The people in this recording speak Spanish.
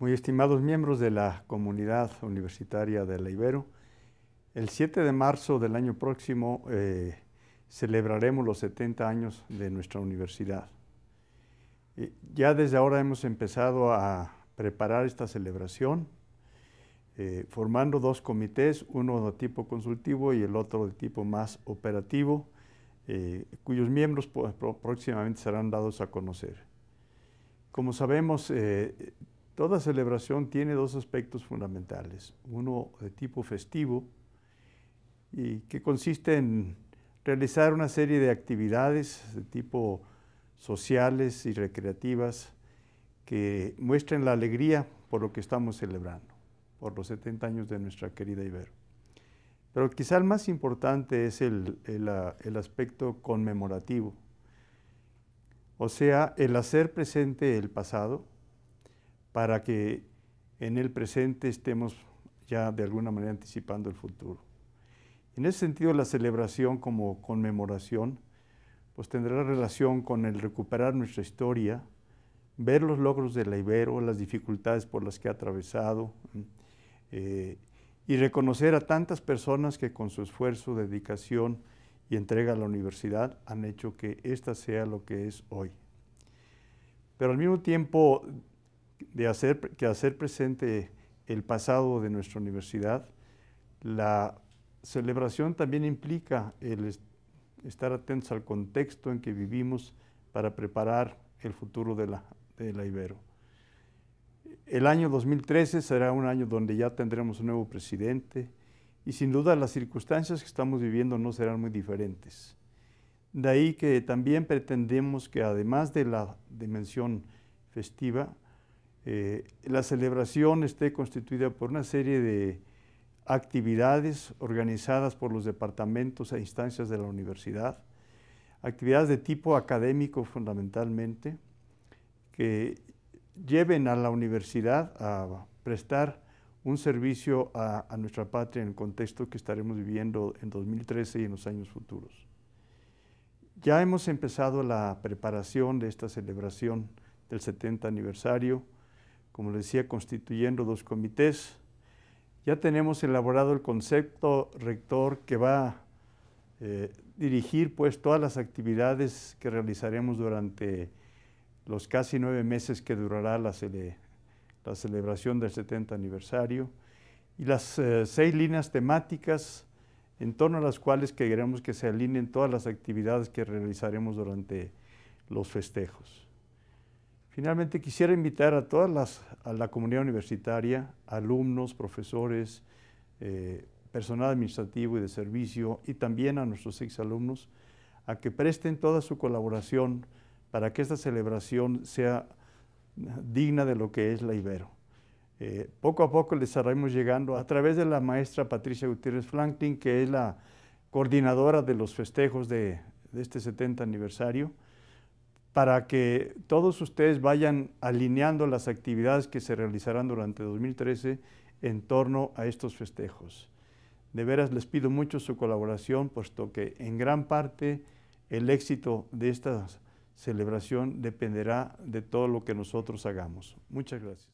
Muy estimados miembros de la comunidad universitaria de la Ibero, el 7 de marzo del año próximo eh, celebraremos los 70 años de nuestra universidad. Eh, ya desde ahora hemos empezado a preparar esta celebración, eh, formando dos comités, uno de tipo consultivo y el otro de tipo más operativo, cuyos miembros pues, próximamente serán dados a conocer. Como sabemos, Toda celebración tiene dos aspectos fundamentales, uno de tipo festivo y que consiste en realizar una serie de actividades de tipo sociales y recreativas que muestren la alegría por lo que estamos celebrando, por los 70 años de nuestra querida Ibero. Pero quizá el más importante es el ah, aspecto conmemorativo, o sea, el hacer presente el pasado para que en el presente estemos ya de alguna manera anticipando el futuro. En ese sentido, la celebración como conmemoración pues tendrá relación con el recuperar nuestra historia, ver los logros de la Ibero, las dificultades por las que ha atravesado eh, y reconocer a tantas personas que con su esfuerzo, dedicación y entrega a la universidad han hecho que esta sea lo que es hoy. Pero al mismo tiempo de hacer, que hacer presente el pasado de nuestra universidad, la celebración también implica el estar atentos al contexto en que vivimos para preparar el futuro de la, de la Ibero. El año 2013 será un año donde ya tendremos un nuevo presidente y sin duda las circunstancias que estamos viviendo no serán muy diferentes. De ahí que también pretendemos que además de la dimensión festiva, eh, la celebración esté constituida por una serie de actividades organizadas por los departamentos e instancias de la universidad, actividades de tipo académico fundamentalmente, que lleven a la universidad a prestar un servicio a, nuestra patria en el contexto que estaremos viviendo en 2013 y en los años futuros. Ya hemos empezado la preparación de esta celebración del 70 aniversario como les decía, constituyendo dos comités. Ya tenemos elaborado el concepto rector que va a eh, dirigir pues todas las actividades que realizaremos durante los casi nueve meses que durará la, celebración del 70 aniversario y las eh, seis líneas temáticas en torno a las cuales queremos que se alineen todas las actividades que realizaremos durante los festejos. Finalmente, quisiera invitar a toda a la comunidad universitaria, alumnos, profesores, eh, personal administrativo y de servicio, y también a nuestros exalumnos, a que presten toda su colaboración para que esta celebración sea digna de lo que es la Ibero. Eh, poco a poco les estaremos llegando a través de la maestra Patricia Gutiérrez Franklin, que es la coordinadora de los festejos de este 70 aniversario, para que todos ustedes vayan alineando las actividades que se realizarán durante 2013 en torno a estos festejos. De veras les pido mucho su colaboración, puesto que en gran parte el éxito de esta celebración dependerá de todo lo que nosotros hagamos. Muchas gracias.